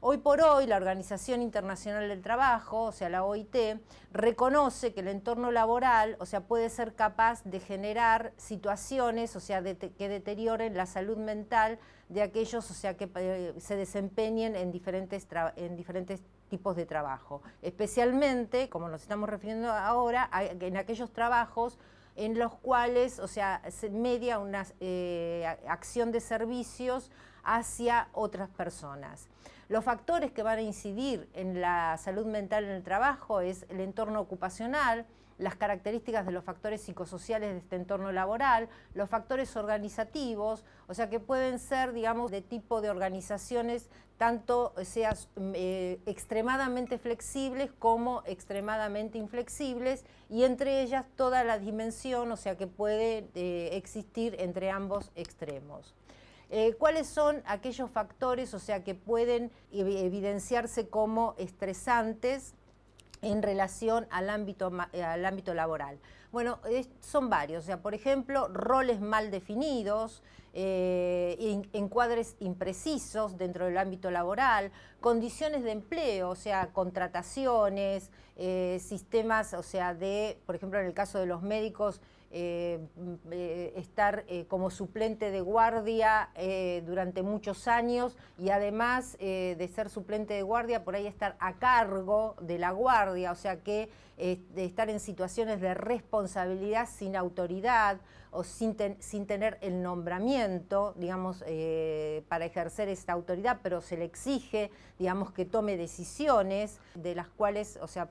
Hoy por hoy, la Organización Internacional del Trabajo, o sea, la OIT, reconoce que el entorno laboral, o sea, puede ser capaz de generar situaciones, o sea, que deterioren la salud mental de aquellos, o sea, que eh, se desempeñen en diferentes, en diferentes tipos de trabajo. Especialmente, como nos estamos refiriendo ahora, en aquellos trabajos en los cuales, o sea, se media una eh, acción de servicios hacia otras personas. Los factores que van a incidir en la salud mental en el trabajo es el entorno ocupacional, las características de los factores psicosociales de este entorno laboral, los factores organizativos, o sea que pueden ser, digamos, de tipo de organizaciones tanto sea, mm, eh, extremadamente flexibles como extremadamente inflexibles y entre ellas toda la dimensión, o sea que puede eh, existir entre ambos extremos. Eh, ¿Cuáles son aquellos factores, o sea, que pueden evidenciarse como estresantes en relación al ámbito, eh, al ámbito laboral? Bueno, son varios, o sea, por ejemplo, roles mal definidos, eh, encuadres imprecisos dentro del ámbito laboral, condiciones de empleo, o sea, contrataciones, eh, sistemas, o sea, de, por ejemplo, en el caso de los médicos, eh, mm, eh, estar como suplente de guardia durante muchos años y además de ser suplente de guardia, por ahí estar a cargo de la guardia, o sea que de estar en situaciones de responsabilidad sin autoridad o sin, sin tener el nombramiento digamos, eh, para ejercer esta autoridad, pero se le exige, digamos, que tome decisiones de las cuales, o sea,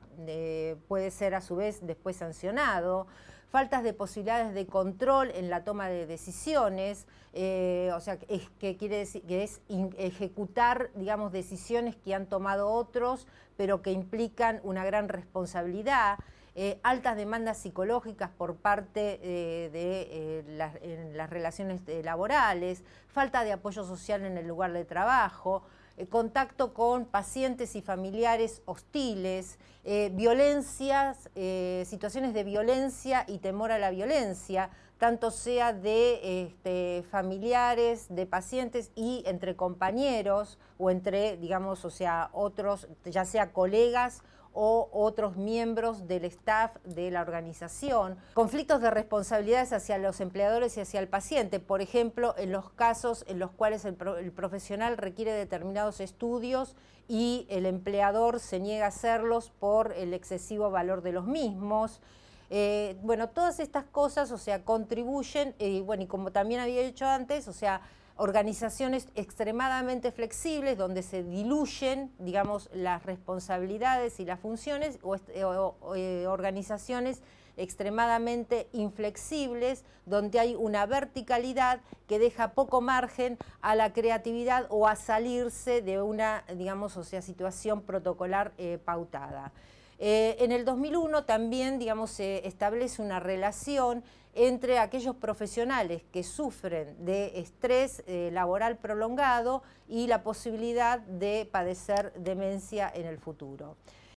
puede ser a su vez después sancionado faltas de posibilidades de control en la toma de decisiones, eh, o sea, que quiere decir que es ejecutar, digamos, decisiones que han tomado otros, pero que implican una gran responsabilidad. Eh, altas demandas psicológicas por parte eh, de eh, las, relaciones laborales, falta de apoyo social en el lugar de trabajo, contacto con pacientes y familiares hostiles, violencias, situaciones de violencia y temor a la violencia, tanto sea de este, familiares, de pacientes y entre compañeros o entre, digamos, o sea, otros, ya sea colegas o otros miembros del staff de la organización, conflictos de responsabilidades hacia los empleadores y hacia el paciente, por ejemplo, en los casos en los cuales el, profesional requiere determinados estudios y el empleador se niega a hacerlos por el excesivo valor de los mismos. Eh, bueno, todas estas cosas, o sea, contribuyen, eh, bueno, y como también había dicho antes, o sea, organizaciones extremadamente flexibles donde se diluyen, digamos, las responsabilidades y las funciones o, eh, organizaciones extremadamente inflexibles, donde hay una verticalidad que deja poco margen a la creatividad o a salirse de una, digamos, o sea, situación protocolar eh, pautada. Eh, en el 2001 también, se establece una relación entre aquellos profesionales que sufren de estrés eh, laboral prolongado y la posibilidad de padecer demencia en el futuro.